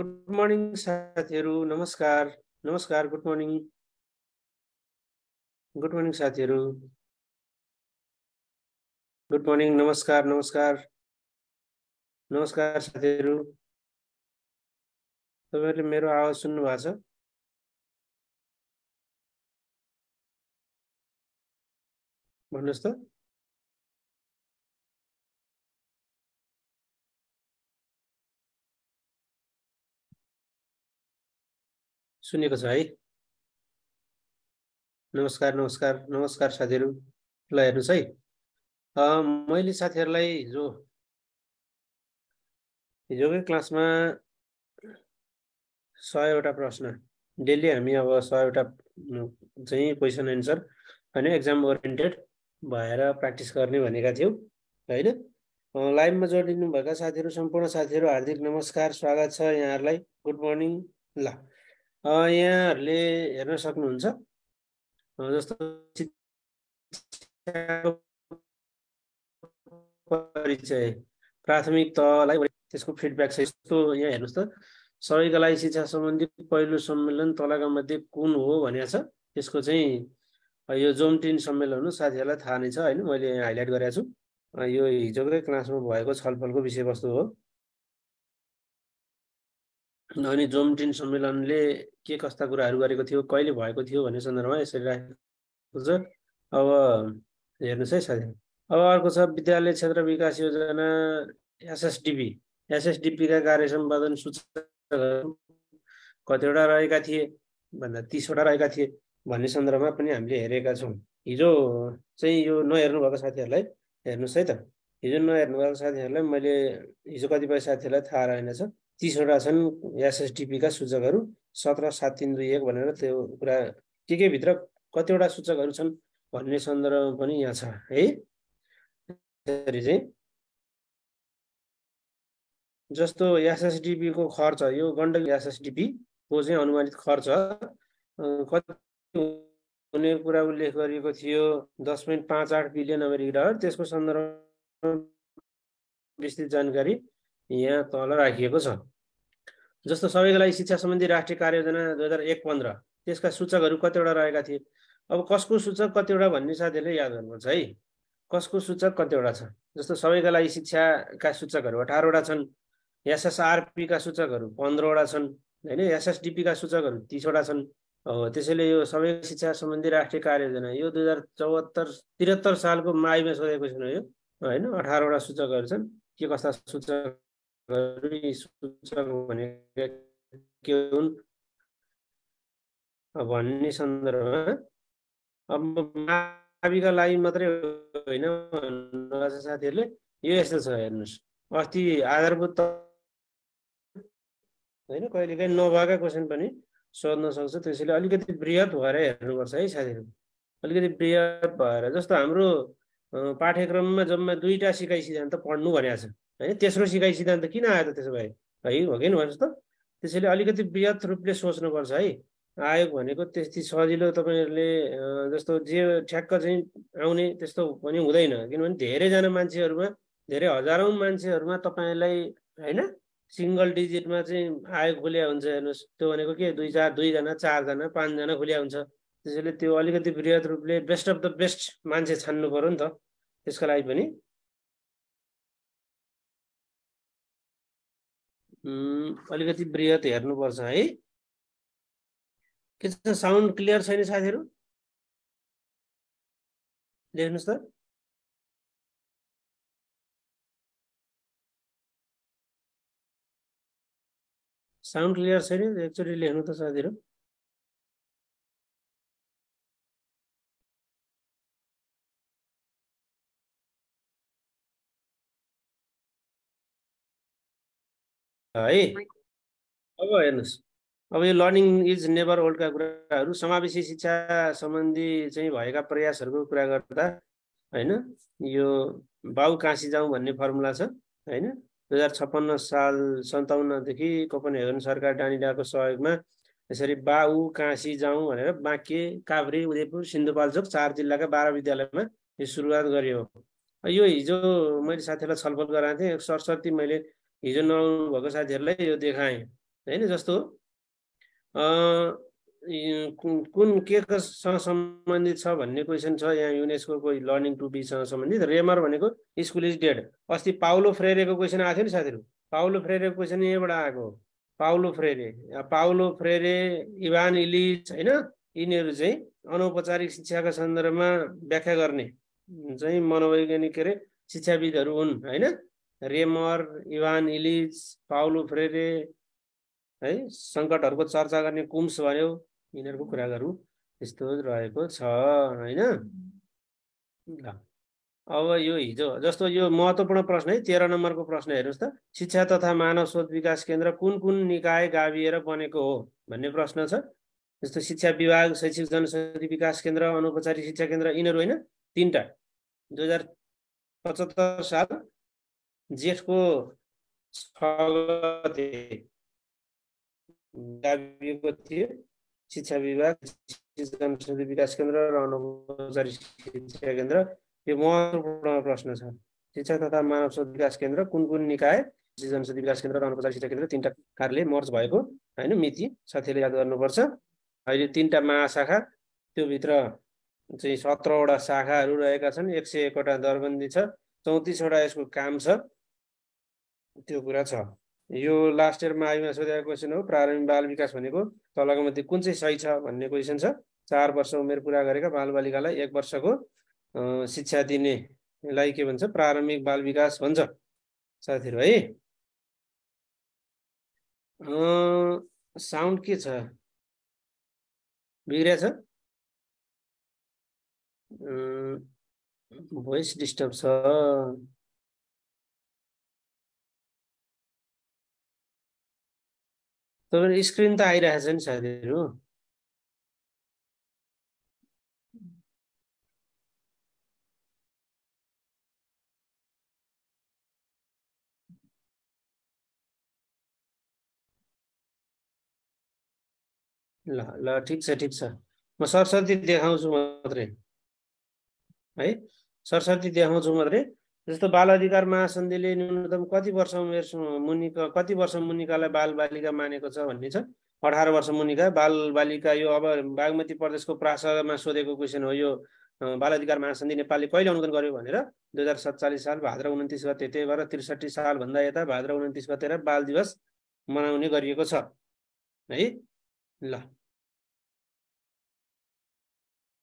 Good morning साथीहरू नमस्कार नमस्कार गुड मर्निङ गुड मर्निङ साथीहरू गुड मर्निङ नमस्कार नमस्कार नमस्कार साथीहरू तपाईँहरूले मेरो आवाज सुन्नु भएको छ भन्नुहोस् त सुनेको छ है नमस्कार नमस्कार नमस्कार साथीहरू ल हेर्नुहोस् है मैले साथीहरूलाई हिजो हिजोकै क्लासमा सयवटा प्रश्न डेली हामी अब सयवटा चाहिँ क्वेसन एन्सर होइन एक्जाम ओरिएन्टेड भएर प्र्याक्टिस गर्ने भनेका थियौँ होइन लाइभमा भएका साथीहरू सम्पूर्ण साथीहरू हार्दिक नमस्कार स्वागत छ यहाँहरूलाई गुड मर्निङ ल यहाँहरूले हेर्न सक्नुहुन्छ जस्तो परिचय प्राथमिक तहलाई त्यसको फिडब्याक छ यस्तो यहाँ हेर्नुहोस् त सबैका लागि शिक्षा सम्बन्धी पहिलो सम्मेलन तलका मध्ये कुन हो भनेर छ त्यसको चाहिँ यो जोमटिन सम्मेलन हो साथीहरूलाई थाहा नै छ होइन मैले यहाँ हाइलाइट गरेको छु यो हिजोकै क्लासमा भएको छलफलको विषयवस्तु हो अनि जोमटिन सम्मेलनले के कस्ता कुराहरू गरेको थियो कहिले भएको थियो भन्ने सन्दर्भमा यसरी राखेको छ अब हेर्नुहोस् है साथी अब अर्को छ विद्यालय क्षेत्र विकास योजना एसएसडिपी एसएसडिपीका कार्य सम्पादन सूचकहरू कतिवटा रहेका थिए भन्दा तिसवटा रहेका थिए भन्ने सन्दर्भमा पनि हामीले हेरेका छौँ हिजो चाहिँ यो नहेर्नुभएको साथीहरूलाई हेर्नुहोस् है त हिजो नहेर्नुभएको साथीहरूलाई मैले हिजो कतिपय साथीहरूलाई थाहा रहेनछ तिसवटा छन् एसएसटिपीका सूचकहरू सत्र सात तिन दुई एक भनेर त्यो कुरा के के भित्र कतिवटा सूचकहरू छन् भन्ने सन्दर्भमा पनि यहाँ छ है त्यसरी चाहिँ जस्तो एसएसडिपीको खर्च यो गण्डकी एसएसडिपीको चाहिँ अनुमानित खर्च कति हुने कुरा उल्लेख गरिएको थियो दस पोइन्ट पाँच आठ बिलियन अमेरिकी डलर त्यसको सन्दर्भ विस्तृत जानकारी यहाँ तल राखिएको छ जस्तो सबैको लागि शिक्षा सम्बन्धी राष्ट्रिय कार्ययोजना दुई हजार एक पन्ध्र त्यसका सूचकहरू कतिवटा रहेका थिए अब कसको सूचक कतिवटा भन्ने साथीहरूले याद गर्नुपर्छ है कसको सूचक कतिवटा छ जस्तो सबैका लागि शिक्षाका सूचकहरू अठारवटा छन् एसएसआरपीका सूचकहरू पन्ध्रवटा छन् होइन एसएसडिपीका सूचकहरू तिसवटा छन् हो त्यसैले यो सबै शिक्षा सम्बन्धी राष्ट्रिय कार्ययोजना यो दुई हजार चौहत्तर त्रिहत्तर सालको माईमा सोधेको छैन यो होइन अठारवटा सूचकहरू छन् के कस्ता सूचक सूचक भनेका के हुन् भन्ने सन्दर्भमा अब माविका लागि मात्रै होइन साथीहरूले यो यस्तो छ हेर्नुहोस् अस्ति आधारभूत होइन कहिलेकाहीँ नभएका क्वेसन पनि सोध्न सक्छ त्यसैले अलिकति वृहत भएर हेर्नुपर्छ है साथीहरू अलिकति वृहत भएर जस्तो हाम्रो पाठ्यक्रममा जम्मा दुईवटा सिकाइ सिद्धान्त पढ्नु भनेको छ होइन तेस्रो सिकाइ सिद्धान्त किन आयो त त्यसो भए है हो कि भन्नुहोस् त त्यसैले अलिकति वृहत रूपले सोच्नुपर्छ है आयोग भनेको त्यति सजिलो तपाईँहरूले जस्तो जे ठ्याक्क चाहिँ आउने त्यस्तो पनि हुँदैन किनभने धेरैजना मान्छेहरूमा धेरै हजारौँ मान्छेहरूमा तपाईँलाई होइन सिङ्गल डिजिटमा चाहिँ आयोग खुलिया हुन्छ हेर्नुहोस् त्यो भनेको के दुई चार दुईजना चारजना पाँचजना खुलिया हुन्छ त्यसैले त्यो अलिकति वृहत रूपले बेस्ट अफ द बेस्ट मान्छे छान्नु पऱ्यो नि त त्यसको लागि पनि अलिकति वृहत हेर्नुपर्छ है के छ साउन्ड क्लियर छैन साथीहरू लेख्नुहोस् त साउन्ड क्लियर छैन एकचोटि लेख्नु त साथीहरू है अब हेर्नुहोस् अब यो लर्निङ इज नेभर ओल्डका कुराहरू समावेशी शिक्षा सम्बन्धी चाहिँ भएका प्रयासहरूको कुरा गर्दा होइन यो बाउ काँसी जाउँ भन्ने फर्मुला छ होइन दुई हजार छप्पन्न साल सन्ताउन्नदेखि कोपनहेगन सरकार डाँडिडाको सहयोगमा यसरी बाउ काँसी जाउँ भनेर बाँके काभ्रे उदयपुर सिन्धुपाल्चोक चार जिल्लाका बाह्र विद्यालयमा यो सुरुवात गरियो यो हिजो मैले साथीहरूलाई छलफल गराएको थिएँ सरस्वती मैले हिजो नआउनुभएको साथीहरूलाई यो देखाएँ होइन जस्तो कुन के कसँग सम्बन्धित छ भन्ने क्वेसन छ यहाँ युनेस्को लर्निङ टु बिसँग सम्बन्धित रेमर भनेको स्कुल इज डेड अस्ति पाउलो फ्रेरेको क्वेसन आएको थियो नि साथीहरू पाउलो फ्रेरेको क्वेसन यहीँबाट आएको Paulo Freire Paulo Freire Ivan Illich होइन यिनीहरू चाहिँ अनौपचारिक शिक्षाको सन्दर्भमा व्याख्या गर्ने चाहिँ मनोवैज्ञानिक के अरे शिक्षाविदहरू हुन् होइन Reimer Ivan Illich Paulo Freire है सङ्कटहरूको चर्चा गर्ने कुम्स भन्यो यिनीहरूको कुरा गरौँ त्यस्तो रहेको छ होइन ल अब यो हिजो जस्तो यो महत्त्वपूर्ण प्रश्न है तेह्र नम्बरको प्रश्न हेर्नुहोस् त शिक्षा तथा मानव स्रोत विकास केन्द्र कुन कुन निकाय गाभिएर बनेको हो भन्ने प्रश्न छ जस्तो शिक्षा विभाग शैक्षिक जनशक्ति विकास केन्द्र अनौपचारिक शिक्षा केन्द्र यिनीहरू होइन तिनवटा दुई हजार पचहत्तर साल जेठको थियो शिक्षा विभाग जनौषधि विकास केन्द्र र अनौपचारिक शिक्षा केन्द्र यो महत्त्वपूर्ण प्रश्न छ शिक्षा तथा मानव स्रोत विकास केन्द्र कुन कुन निकाय जनस विकास केन्द्र र अनौपचारिक शिक्षा केन्द्र तिनवटा कार्यले मर्ज भएको होइन मिति साथीले याद गर्नुपर्छ अहिले तिनवटा महाशाखा त्योभित्र चाहिँ सत्रवटा शाखाहरू रहेका छन् एक सय एकवटा दरबन्दी छ चौतिसवटा यसको काम छ त्यो कुरा छ यो लास्ट इयरमा आयुमा सोधेको क्वेसन हो प्रारम्भिक बाल विकास भनेको तलको मध्ये कुन चाहिँ सही छ भन्ने क्वेसन छ चार वर्ष उमेर पुरा गरेका बालबालिकालाई एक वर्षको शिक्षा दिनेलाई के भन्छ प्रारम्भिक बाल विकास भन्छ साथीहरू है साउन्ड के छ बिग्रिया छ भोइस डिस्टर्ब छ तपाईँको स्क्रिन त आइरहेछ नि साथीहरू ल ल ठिक छ ठिक छ म सरस्वती देखाउँछु मात्रै है सरस्वती देखाउँछु मात्रै जस्तो बाल अधिकार महासन्धिले न्यूनतम कति वर्ष उमेर मुनिका कति वर्ष मुनिकालाई बाल बालिका मानेको छ भन्ने छ अठार वर्ष मुनिका बाल बालिका यो अब बागमती प्रदेशको प्रासमा सोधेको क्वेसन हो यो बाल अधिकार महासन्धि नेपालले कहिले अनुमोदन गर्यो भनेर दुई हजार सत्तालिस साल भाद्र उन्तिस गते त्यही भएर त्रिसठी सालभन्दा यता भाद्र उन्तिस गतेर बाल दिवस मनाउने गरिएको छ है ल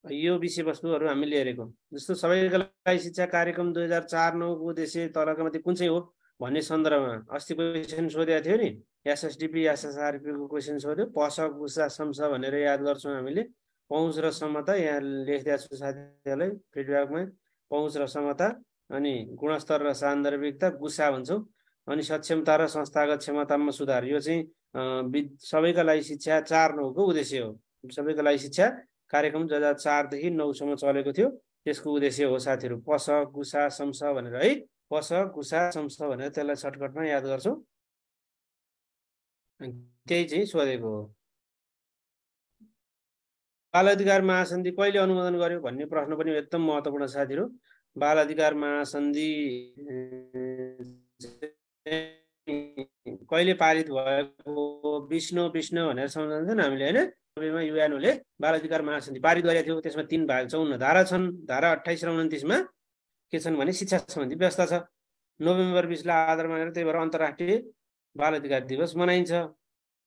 यो विषयवस्तुहरू हामीले हेरेको जस्तो सबैका लागि शिक्षा कार्यक्रम दुई हजार चार नौको उद्देश्य तलका माथि कुन चाहिँ हो भन्ने सन्दर्भमा अस्ति क्वेसन सोधेको थियो नि एसएसडिपी एसएसआरपीको क्वेसन सोध्यो पस गुस्सा शम्स भनेर याद गर्छौँ हामीले पहुँच र समता यहाँ लेखिदिएको छु साथीहरूलाई फिडब्याकमा पहुँच र समता अनि गुणस्तर र सान्दर्भिकता गुस्सा भन्छौँ अनि सक्षमता र संस्थागत क्षमतामा सुधार यो चाहिँ सबैका लागि शिक्षा चार नौको उद्देश्य हो सबैका लागि शिक्षा कार्यक्रम दुई हजार चारदेखि नौसम्म चलेको थियो त्यसको उद्देश्य हो साथीहरू पस गुसा शम्स भनेर है पस गुसा शम्स भनेर त्यसलाई सर्टकटमा याद गर्छौँ त्यही चाहिँ सोधेको हो बाल अधिकार महासन्धि कहिले अनुमोदन गर्यो भन्ने प्रश्न पनि एकदम महत्त्वपूर्ण साथीहरू बाल अधिकार महासन्धि कहिले पारित भएको विष्णु विष्णु भनेर नि हामीले होइन नब्बेमा युएनओले बाल अधिकार महासन्धि पारित गरेको थियो त्यसमा तिन भाग चौन्न धारा छन् धारा अठाइस र उन्तिसमा के छन् भने शिक्षा सम्बन्धी व्यवस्था छ नोभेम्बर बिसलाई आधार मानेर त्यही भएर अन्तर्राष्ट्रिय बाल अधिकार दिवस मनाइन्छ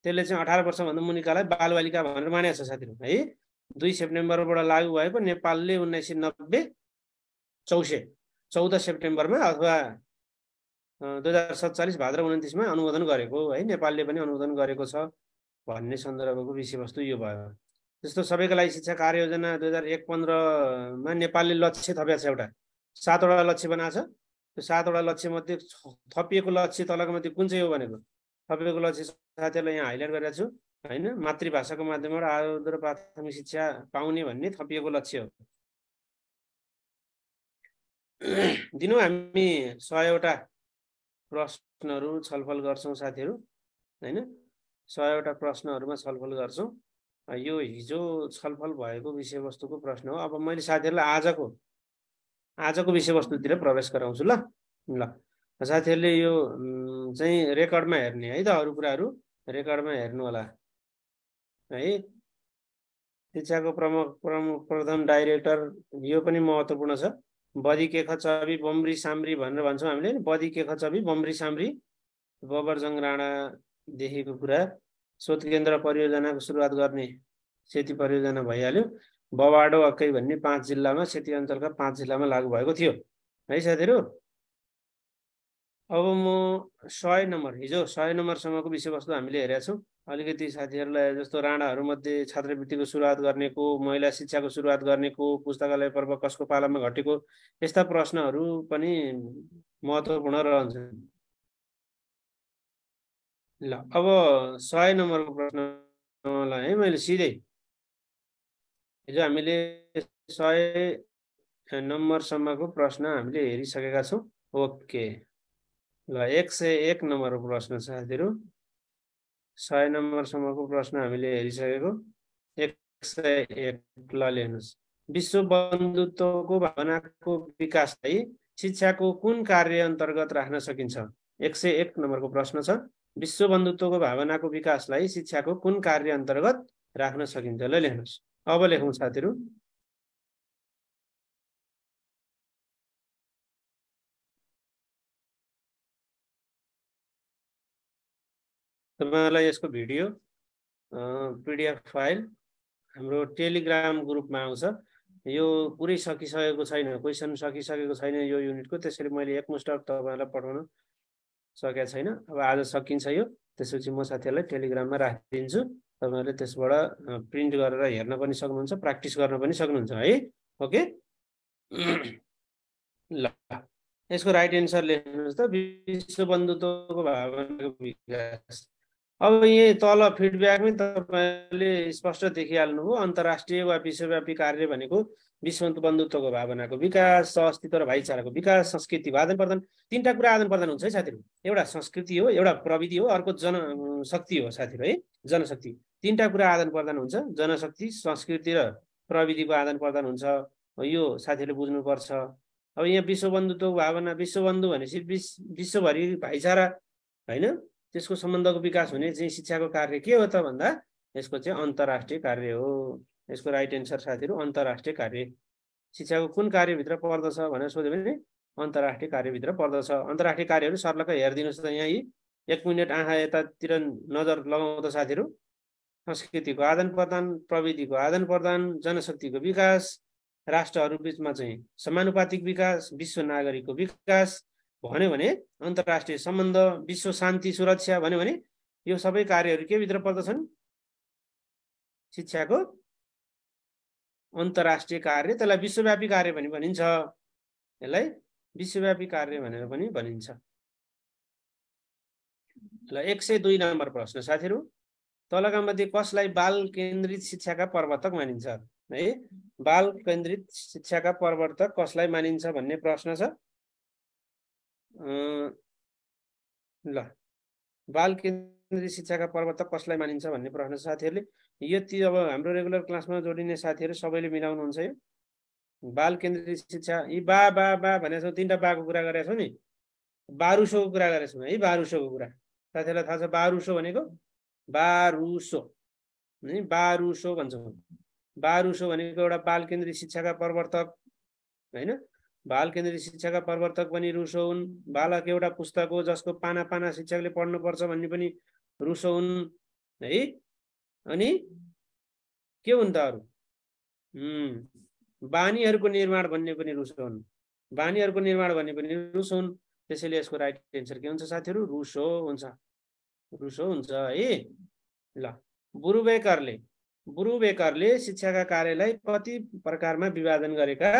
त्यसले चाहिँ अठार वर्षभन्दा मुनिकालाई बालबालिका भनेर मानेको छ साथीहरू है दुई सेप्टेम्बरबाट लागु भएको नेपालले उन्नाइस सय नब्बे चौसे चौध सेप्टेम्बरमा अथवा दुई हजार सत्तालिस भाद्र उन्तिसमा अनुमोदन गरेको है नेपालले पनि अनुमोदन गरेको छ भन्ने सन्दर्भको विषयवस्तु यो भयो जस्तो सबैको लागि शिक्षा कार्ययोजना दुई हजार एक पन्ध्रमा नेपालले लक्ष्य थपिएको छ एउटा सातवटा लक्ष्य बनाएको छ त्यो सातवटा लक्ष्य लक्ष्यमध्ये थपिएको लक्ष्य तलको मध्ये कुन चाहिँ हो भनेको थपिएको लक्ष्य साथीहरूलाई यहाँ हाइलाइट गरेको छु होइन मातृभाषाको माध्यमबाट आरोग्य र प्राथमिक शिक्षा पाउने भन्ने थपिएको लक्ष्य हो दिनु हामी सयवटा प्रश्नहरू छलफल गर्छौँ साथीहरू होइन सयवटा प्रश्नहरूमा छलफल गर्छौँ यो हिजो छलफल भएको विषयवस्तुको प्रश्न हो अब मैले साथीहरूलाई आजको आजको विषयवस्तुतिर प्रवेश गराउँछु ल ल साथीहरूले यो चाहिँ रेकर्डमा हेर्ने है त अरू कुराहरू रेकर्डमा हेर्नु होला है शिक्षाको प्रमुख प्रमुख प्रथम डाइरेक्टर यो पनि महत्त्वपूर्ण छ बदी केख चबी बम्री साम्री भनेर भन्छौँ हामीले बदी केख चबी बम्री साम्री बबरजङ राणा देखेको कुरा स्रोत केन्द्र परियोजनाको सुरुवात गर्ने सेती परियोजना भइहाल्यो बवाडो अक्कै भन्ने पाँच जिल्लामा सेती अञ्चलका पाँच जिल्लामा लागू भएको थियो है साथीहरू अब म सय नम्बर हिजो सय नम्बरसम्मको विषयवस्तु हामीले हेरेका छौँ अलिकति साथीहरूलाई जस्तो राणाहरूमध्ये छात्रवृत्तिको सुरुवात गर्नेको महिला शिक्षाको सुरुवात गर्नेको पुस्तकालय पर्व कसको पालामा घटेको यस्ता प्रश्नहरू पनि महत्त्वपूर्ण रहन्छन् ल अब सय नम्बरको ल है मैले सिधै हिजो हामीले सय नम्बरसम्मको प्रश्न हामीले हेरिसकेका छौँ ओके ल एक सय एक नम्बरको प्रश्न साथीहरू सय नम्बरसम्मको प्रश्न हामीले हेरिसकेको एक सय एक ल लेख्नुहोस् विश्व बन्धुत्वको भावनाको विकासलाई शिक्षाको कुन कार्य अन्तर्गत राख्न सकिन्छ एक सय एक नम्बरको प्रश्न छ विश्व बन्धुत्वको भावनाको विकासलाई शिक्षाको कुन कार्य अन्तर्गत राख्न सकिन्छ ल लेख्नुहोस् अब लेखौँ साथीहरू तपाईँहरूलाई यसको भिडियो पिडिएफ फाइल हाम्रो टेलिग्राम ग्रुपमा आउँछ यो पुरै सकिसकेको छैन क्वेसन सकिसकेको छैन यो युनिटको त्यसरी मैले एकमुष्ट तपाईँहरूलाई पठाउन सकेको छैन अब आज सकिन्छ यो त्यसपछि म साथीहरूलाई टेलिग्राममा राखिदिन्छु तपाईँहरूले त्यसबाट प्रिन्ट गरेर हेर्न पनि सक्नुहुन्छ प्र्याक्टिस गर्न पनि सक्नुहुन्छ है ओके ल यसको राइट एन्सर लेख्नुहोस् त विश्व बन्धुत्वको भावनाको विकास अब यहीँ तल फिडब्याकमै तपाईँले स्पष्ट देखिहाल्नुभयो अन्तर्राष्ट्रिय वा विश्वव्यापी कार्य भनेको विश्वन्त बन्धुत्वको भावनाको विकास सहअस्तित्व र भाइचाराको विकास संस्कृति आदान प्रदान तिनवटा कुरा आदान प्रदान हुन्छ है साथीहरू एउटा संस्कृति हो एउटा प्रविधि हो अर्को जनशक्ति हो साथीहरू है जनशक्ति तिनवटा कुरा आदान प्रदान हुन्छ जनशक्ति संस्कृति र प्रविधिको आदान प्रदान हुन्छ यो साथीहरूले बुझ्नुपर्छ अब यहाँ विश्वबन्धुत्वको भावना विश्वबन्धु भनेपछि विश्व विश्वभरि भाइचारा होइन त्यसको सम्बन्धको विकास हुने चाहिँ शिक्षाको कार्य के हो त भन्दा यसको चाहिँ अन्तर्राष्ट्रिय कार्य हो यसको राइट एन्सर साथीहरू अन्तर्राष्ट्रिय कार्य शिक्षाको कुन कार्यभित्र पर्दछ भनेर सोध्यो भने अन्तर्राष्ट्रिय कार्यभित्र पर्दछ अन्तर्राष्ट्रिय कार्यहरू सर्लक्क हेरिदिनुहोस् त यहाँ यी एक मिनट आँखा यतातिर नजर लगाउँदा साथीहरू संस्कृतिको आदान प्रदान प्रविधिको आदान प्रदान जनशक्तिको विकास राष्ट्रहरू बिचमा चाहिँ समानुपातिक विकास विश्व नागरिकको विकास भन्यो भने अन्तर्राष्ट्रिय सम्बन्ध विश्व शान्ति सुरक्षा भन्यो भने यो सबै कार्यहरू के भित्र पर्दछन् शिक्षाको अन्तर्राष्ट्रिय कार्य त्यसलाई विश्वव्यापी कार्य पनि भनिन्छ यसलाई विश्वव्यापी कार्य भनेर पनि भनिन्छ ल एक सय दुई नम्बर प्रश्न साथीहरू तलका मध्ये कसलाई बाल केन्द्रित शिक्षाका प्रवर्तक मानिन्छ है बाल केन्द्रित शिक्षाका प्रवर्तक कसलाई मानिन्छ भन्ने प्रश्न छ ल बाल केन्द्रित शिक्षाका प्रवर्तक कसलाई मानिन्छ भन्ने प्रश्न छ साथीहरूले यो ती अब हाम्रो रेगुलर क्लासमा जोडिने साथीहरू सबैले मिलाउनुहुन्छ यो बाल केन्द्रित शिक्षा यी बा बा बा भनेको छौँ तिनवटा बाको कुरा गरेका छौँ नि बारुसोको कुरा गरेका छौँ है बारुसोको कुरा साथीहरूलाई थाहा छ बारुसो भनेको बारुसो है बारुसो भन्छौँ बारुसो भनेको एउटा बाल केन्द्रित शिक्षाका प्रवर्तक होइन बाल केन्द्रित शिक्षाका प्रवर्तक पनि रुसो हुन् बालक एउटा पुस्तक हो जसको पाना पाना शिक्षकले पढ्नुपर्छ भन्ने पनि रुसो हुन् है अनि के हुन् त अरू बानीहरूको निर्माण भन्ने पनि रुस हुन् बानीहरूको निर्माण भन्ने पनि रुस हुन् त्यसैले यसको राइट एन्सर के हुन्छ साथीहरू रुसो हुन्छ रुसो हुन्छ है ल बुरुबेकरले बुरुबेकरले शिक्षाका कार्यलाई कति प्रकारमा विभाजन गरेका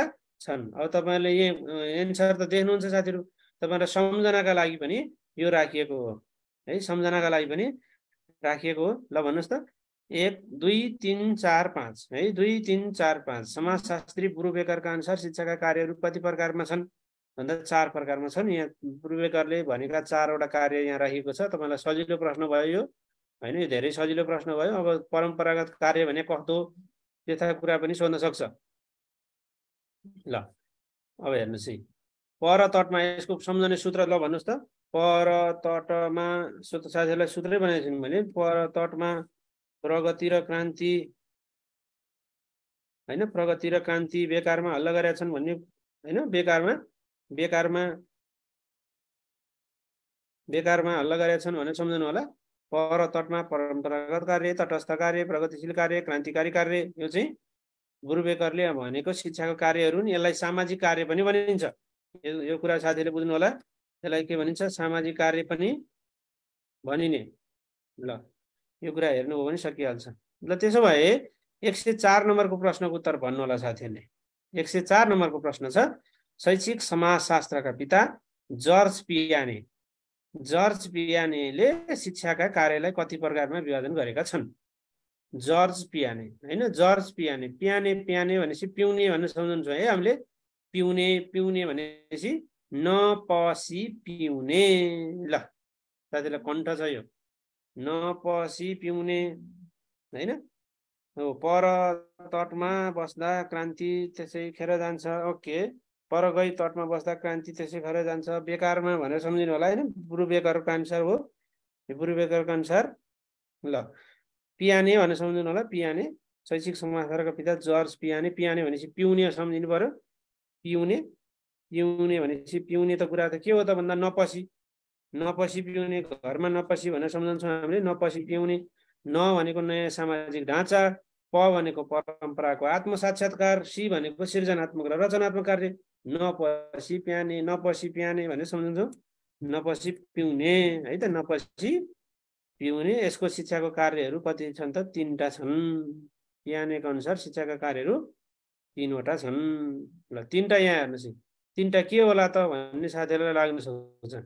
छन् अब तपाईँले यहाँ एन्सर त देख्नुहुन्छ साथीहरू तपाईँलाई सम्झनाका लागि पनि यो राखिएको हो है सम्झनाका लागि पनि राखिएको हो ल भन्नुहोस् त एक दुई तिन चार पाँच है दुई तिन चार पाँच समाजशास्त्री पूर्वेकरका अनुसार शिक्षाका कार्यहरू कति प्रकारमा छन् भन्दा चार प्रकारमा छन् यहाँ पूर्वेकरले भनेका चारवटा कार्य यहाँ राखिएको छ तपाईँलाई सजिलो प्रश्न भयो यो होइन यो धेरै सजिलो प्रश्न भयो अब परम्परागत कार्य भने कस्तो त्यस्ता कुरा पनि सोध्न सक्छ ल अब हेर्नुहोस् है पर तटमा यसको सम्झने सूत्र ल भन्नुहोस् त पर तटमा साथीहरूलाई सूत्रै बनाएको मैले पर तटमा प्रगति र क्रान्ति होइन प्रगति र क्रान्ति बेकारमा हल्ला गरेका छन् भन्ने होइन बेकारमा बेकारमा बेकारमा हल्ला गरेका छन् भनेर सम्झनु होला पर तटमा परम्परागत कार्य तटस्थ कार्य प्रगतिशील कार्य क्रान्तिकारी कार्य यो चाहिँ गुरुबेकरले भनेको शिक्षाको कार्यहरू नि यसलाई सामाजिक कार्य पनि भनिन्छ यो कुरा साथीले बुझ्नु होला यसलाई के भनिन्छ सामाजिक कार्य पनि भनिने ल यो कुरा हेर्नु हो भने सकिहाल्छ ल त्यसो भए एक सय चार नम्बरको प्रश्नको उत्तर भन्नु होला साथीहरूले एक सय चार नम्बरको प्रश्न छ शैक्षिक समाजशास्त्रका पिता जर्ज पियाने जर्ज पियानेले शिक्षाका कार्यलाई कति प्रकारमा विभाजन गरेका छन् जर्ज पियाने होइन जर्ज पियाने पियाने पियाने भनेपछि पिउने भनेर सम्झन्छौँ है हामीले पिउने पिउने भनेपछि नपसी पिउने ल साथीहरूलाई कण्ठ छ यो नपसी पिउने होइन हो पर तटमा बस्दा क्रान्ति त्यसै खेर जान्छ ओके पर गई तटमा बस्दा क्रान्ति त्यसै खेर जान्छ बेकारमा भनेर सम्झिनु होला होइन बुरु बेकारको अनुसार हो बुरु बेकारको अनुसार ल पियाने भनेर सम्झिनु होला पियाने शैक्षिक समाचारको पिता जर्ज पियाने पियाने भनेपछि पिउने सम्झिनु पऱ्यो पिउने पिउने भनेपछि पिउने त कुरा त के हो त भन्दा नपसी नपसी पिउने घरमा नपसी भनेर सम्झन्छौँ हामीले नपसी पिउने न भनेको नयाँ सामाजिक ढाँचा प भनेको परम्पराको आत्मसाक्षात्कार साक्षात्कार सी भनेको सृजनात्मक र रचनात्मक कार्य नपसी प्याने नपसी प्याने भनेर सम्झन्छौँ नपसी पिउने है त नपसी पिउने यसको शिक्षाको कार्यहरू कति छन् त तिनवटा छन् पियानेको अनुसार शिक्षाका कार्यहरू तिनवटा छन् ल तिनवटा यहाँ हेर्नुहोस् तिनवटा के होला त भन्ने साथीहरूलाई लाग्न सक्छ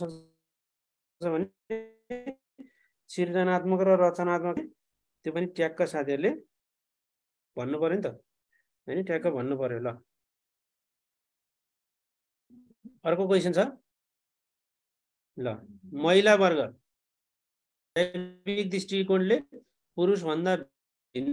सक्छ भने सिर्जनात्मक र रचनात्मक त्यो पनि ट्याक्क साथीहरूले भन्नु पऱ्यो नि त होइन ट्याक्क भन्नु पऱ्यो ल अर्को क्वेसन छ ल महिला वर्ग जैविक दृष्टिकोणले पुरुषभन्दा भिन्न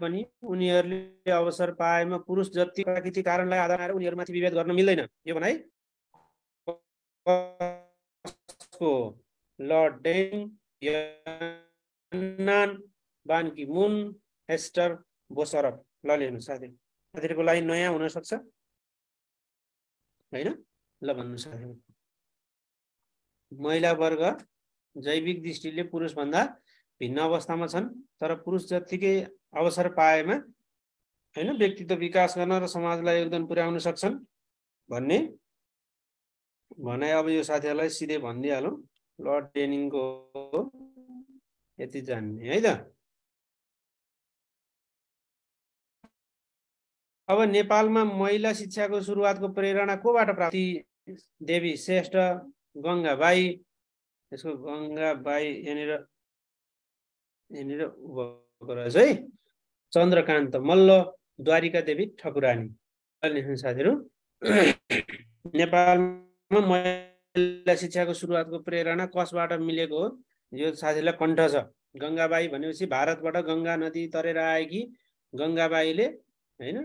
पनि उनीहरूले अवसर पाएमा पुरुष जति प्राकृतिक कारणलाई आधार उनीहरूमाथि विभेद गर्न मिल्दैन यो भनाइ डेङ बानकी मुन एस्टर बोसरप ल लिनु साथी साथीहरूको लागि नयाँ हुनसक्छ होइन ल भन्नु साथी महिला वर्ग जैविक दृष्टिले पुरुषभन्दा भिन्न अवस्थामा छन् तर पुरुष जत्तिकै अवसर पाएमा होइन व्यक्तित्व विकास गर्न र समाजलाई योगदान पुर्याउन सक्छन् भन्ने भनाइ अब यो साथीहरूलाई सिधै भनिदिइहालौँ ल ट्रेनिङको यति जान्ने है त अब नेपालमा महिला शिक्षाको सुरुवातको प्रेरणा कोबाट प्राप्ति देवी श्रेष्ठ गङ्गाबाई यसको गङ्गाबाई यहाँनिर यहाँनिर रहेछ है चन्द्रकान्त मल्ल द्वारिका देवी ठकुरानी साथीहरू नेपालमा महिला शिक्षाको सुरुवातको प्रेरणा कसबाट मिलेको हो यो साथीलाई कण्ठ छ गङ्गाबाई भनेपछि भारतबाट गङ्गा नदी तरेर आएकी गङ्गाबाईले होइन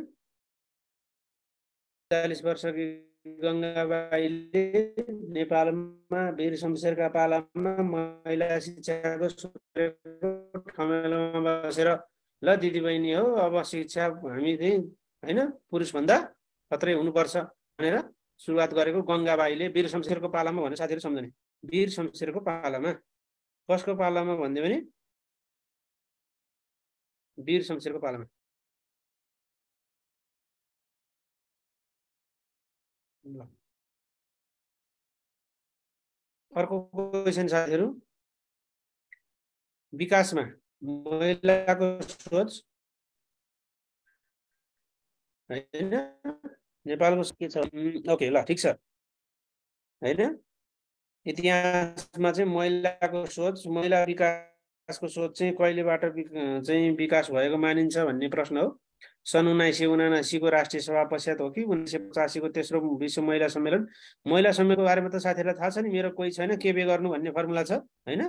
चालिस वर्षकी गङ्गाबाईले नेपालमा वीर शमशेरका पालामा महिला शिक्षाको बसेर ल दिदीबहिनी हो अब शिक्षा हामी चाहिँ होइन पुरुषभन्दा खत्रै हुनुपर्छ भनेर सुरुवात गरेको गङ्गाबाईले वीर शमशेरको पालामा भनेर साथीहरू सम्झने वीर शमशेरको पालामा कसको पालामा भनिदियो भने वीर शमशेरको पालामा अर्को क्वेसन साथीहरू विकासमा महिलाको सोच होइन नेपालको के छ ओके ल ठिक छ होइन इतिहासमा चाहिँ महिलाको सोच महिला विकासको सोच चाहिँ कहिलेबाट चाहिँ विकास भएको मानिन्छ भन्ने प्रश्न हो सन् उन्नाइस सय उनासीको राष्ट्रिय सभा पश्चात हो कि उन्नाइस सय पचासीको तेस्रो विश्व महिला सम्मेलन महिला सम्मेलनको बारेमा त साथीहरूलाई थाहा छ नि मेरो कोही छैन के बे गर्नु भन्ने फर्मुला छ होइन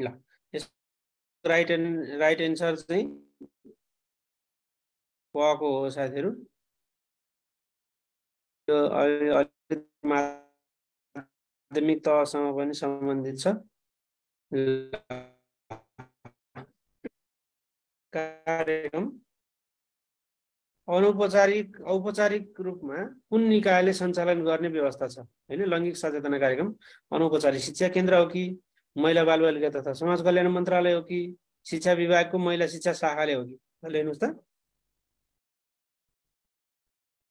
ल राइट एन राइट एन्सर चाहिँ पको हो साथीहरू यो माध्यमिक तहसँग पनि सम्बन्धित छ कार्यक्रम अनौपचारिक औपचारिक रूपमा कुन निकायले सञ्चालन गर्ने व्यवस्था छ होइन लैङ्गिक सचेतना कार्यक्रम अनौपचारिक शिक्षा केन्द्र हो कि महिला बालबालिका तथा समाज कल्याण मन्त्रालय हो कि शिक्षा विभागको महिला शिक्षा शाखाले हो कि ल हेर्नुहोस् त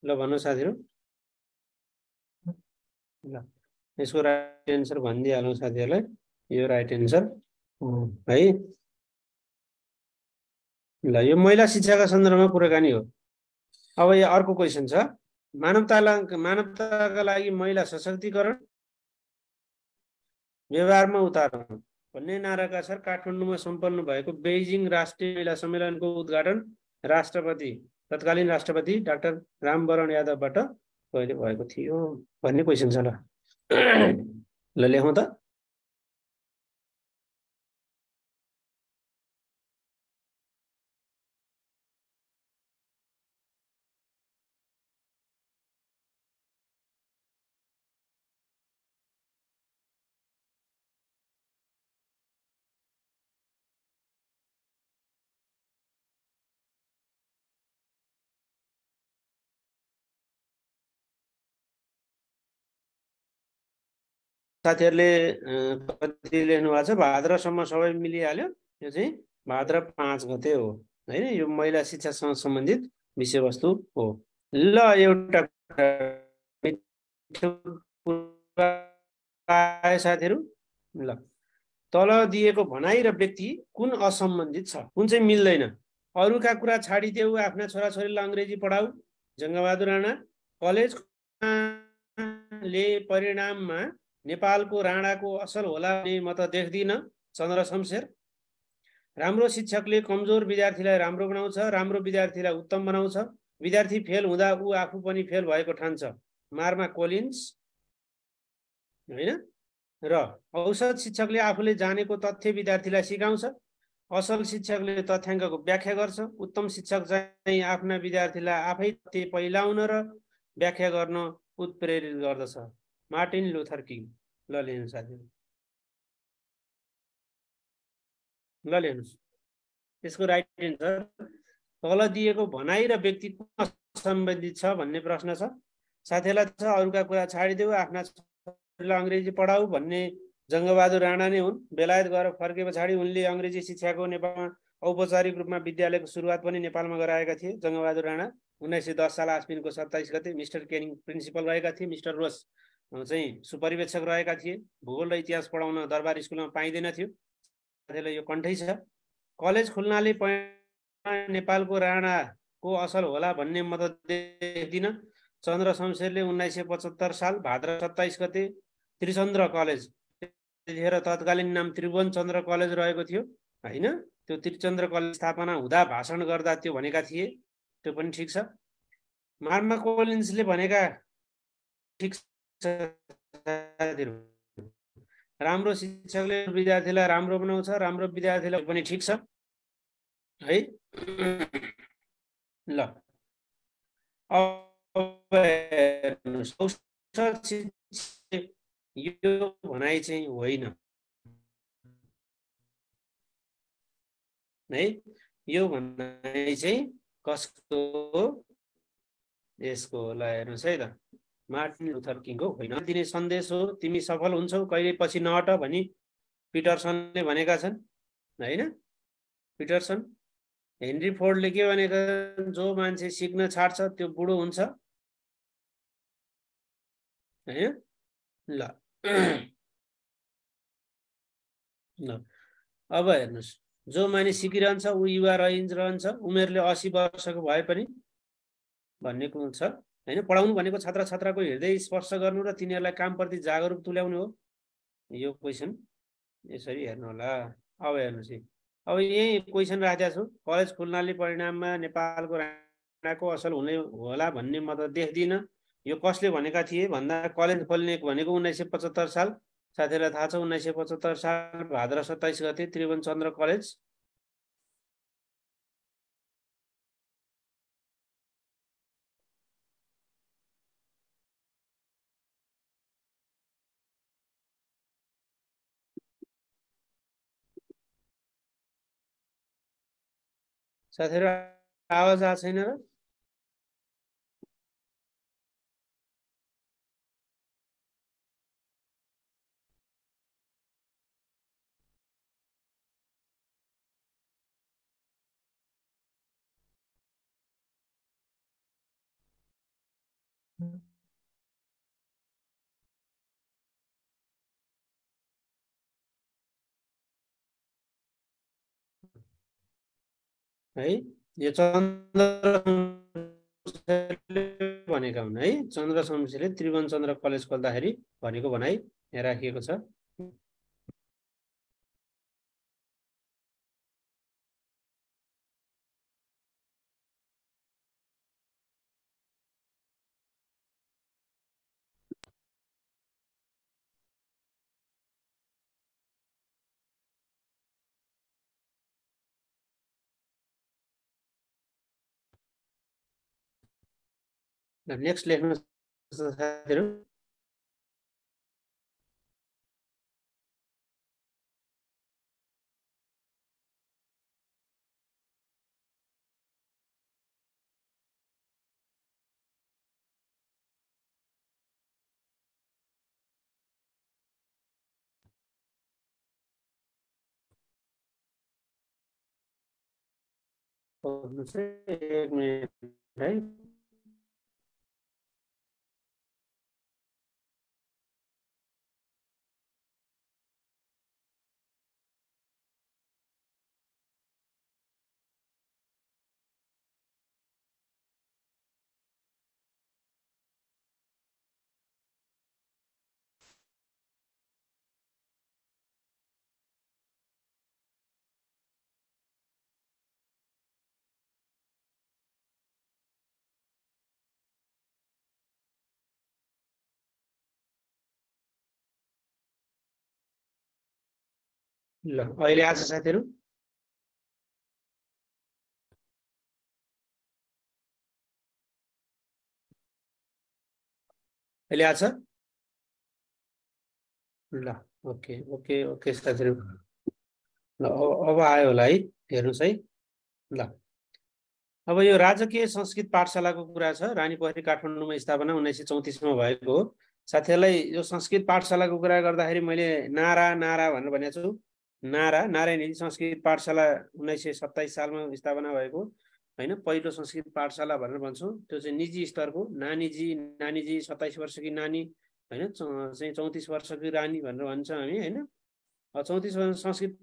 ल भन्नु साथीहरू ल यसको राइट एन्सर भनिदिइहालौँ साथीहरूलाई यो राइट एन्सर है ल यो महिला शिक्षाका सन्दर्भमा कुराकानी हो अब यो अर्को क्वेसन छ मानवताला मानवताका लागि महिला सशक्तिकरण व्यवहारमा उतारौँ भन्ने नाराका सर काठमाडौँमा सम्पन्न भएको बेजिङ राष्ट्रिय महिला सम्मेलनको उद्घाटन राष्ट्रपति तत्कालीन राष्ट्रपति डाक्टर रामवरण यादवबाट कहिले भएको थियो भन्ने क्वेसन छ ल लेखौँ त साथीहरूले कति लेख्नु भएको छ भाद्रसम्म सबै मिलिहाल्यो यो चाहिँ भाद्र पाँच गते हो होइन यो महिला शिक्षासँग सम्बन्धित विषयवस्तु हो ल एउटा साथीहरू ल तल दिएको भनाइ र व्यक्ति कुन असम्बन्धित छ कुन चाहिँ मिल्दैन अरूका कुरा छाडिदेऊ आफ्ना छोराछोरीलाई अङ्ग्रेजी पढाऊ जङ्गबहादुर राणा कलेजले परिणाममा नेपालको राणाको असल होला भने म त देख्दिनँ चन्द्र शमशेर राम्रो शिक्षकले कमजोर विद्यार्थीलाई राम्रो बनाउँछ राम्रो विद्यार्थीलाई उत्तम बनाउँछ विद्यार्थी फेल हुँदा ऊ आफू पनि फेल भएको ठान्छ मार्मा कोलिन्स होइन र औसत शिक्षकले आफूले जानेको तथ्य विद्यार्थीलाई सिकाउँछ असल शिक्षकले तथ्याङ्कको व्याख्या गर्छ उत्तम शिक्षक चाहिँ आफ्ना विद्यार्थीलाई आफै तथ्य पहिलाउन र व्याख्या गर्न उत्प्रेरित गर्दछ मार्टिन लुथर किङ ल लिनु साथीहरू ल लिनुहोस् यसको राइट एन्सर तल दिएको भनाइ र व्यक्तित्व सम्बन्धित छ भन्ने प्रश्न छ साथीहरूलाई छ अरूका कुरा छाडिदेऊ आफ्ना छोरीलाई अङ्ग्रेजी पढाऊ भन्ने जङ्गबहादुर राणा नै हुन् बेलायत गएर फर्के पछाडि उनले अङ्ग्रेजी शिक्षाको नेपालमा औपचारिक रूपमा विद्यालयको सुरुवात पनि नेपालमा गराएका थिए जङ्गबहादुर राणा उन्नाइस सय दस साल आश्विनको सत्ताइस गते मिस्टर केनिङ प्रिन्सिपल रहेका थिए मिस्टर रोस चाहिँ सुपरिवेक्षक रहेका थिए भूगोल र इतिहास पढाउन दरबार स्कुलमा पाइँदैन थियो साथीलाई यो कन्ठै छ कलेज खुल्नाले नेपालको राणाको असल होला भन्ने मद्दत देख्दिनँ चन्द्र शमशेरले उन्नाइस सय पचहत्तर साल भाद्र सत्ताइस गते त्रिचन्द्र कलेज त्यतिखेर तत्कालीन नाम त्रिभुवन चन्द्र कलेज रहेको थियो होइन त्यो त्रिचन्द्र कलेज स्थापना हुँदा भाषण गर्दा त्यो भनेका थिए त्यो पनि ठिक छ मार्मा कोलिन्सले भनेका ठिक राम्रो शिक्षकले विद्यार्थीलाई राम्रो बनाउँछ राम्रो विद्यार्थीलाई पनि ठिक छ है ल यो भनाइ चाहिँ होइन है यो भनाइ चाहिँ कसको यसको ल हेर्नुहोस् है त मार्टिन लुथर किङको होइन दिने सन्देश हो तिमी सफल हुन्छौ कहिले पछि नहट भनी पिटरसनले भनेका छन् होइन पिटरसन हेनरी फोर्डले के भनेका जो मान्छे सिक्न छाड्छ त्यो बुढो हुन्छ होइन ल ल अब हेर्नुहोस् जो मानिस सिकिरहन्छ ऊ युवा रहन्छ उमेरले असी वर्षको भए पनि भन्ने कुरो छ होइन पढाउनु भनेको छात्र छात्राको हृदय स्पर्श गर्नु र तिनीहरूलाई कामप्रति जागरुक तुल्याउनु हो यो क्वेसन यसरी हेर्नु होला अब हेर्नुहोस् है अब यही क्वेसन राखेको छु कलेज खुल्नाले परिणाममा नेपालको राणाको असल हुने होला भन्ने म त देख्दिनँ यो कसले भनेका थिए भन्दा कलेज खोल्ने भनेको उन्नाइस सय पचहत्तर साल साथीहरूलाई थाहा छ उन्नाइस सय पचहत्तर साल भाद्र सत्ताइस गते त्रिभुवन चन्द्र कलेज साथीहरू आवाज आएको छैन र Thank Mm-hmm. you. है यो चन्द्र भनेका हुन् है चन्द्र शमशेरले त्रिभुवन चन्द्र कलेज खोल्दाखेरि भनेको भनाइ यहाँ राखिएको छ The next let me एक मिनट राइट ल अहिले आज साथीहरू अहिले आज ल ओके ओके ओके साथीहरू ल अब आयो होला है हेर्नुहोस् है ल अब यो राजकीय संस्कृत पाठशालाको कुरा छ रानी पोखरी काठमाडौँमा स्थापना उन्नाइस सय चौतिसमा भएको हो साथीहरूलाई यो संस्कृत पाठशालाको कुरा गर्दाखेरि मैले नारा नारा भनेर भनेको छु नारा नारायण हिन्दी संस्कृत पाठशाला उन्नाइस सय सत्ताइस सालमा स्थापना भएको होइन पहिलो संस्कृत पाठशाला भनेर भन्छौँ त्यो चाहिँ निजी स्तरको नानीजी नानीजी सत्ताइस वर्षकी नानी होइन चाहिँ चौतिस वर्षकी रानी भनेर भन्छ हामी होइन चौतिस वर्ष संस्कृत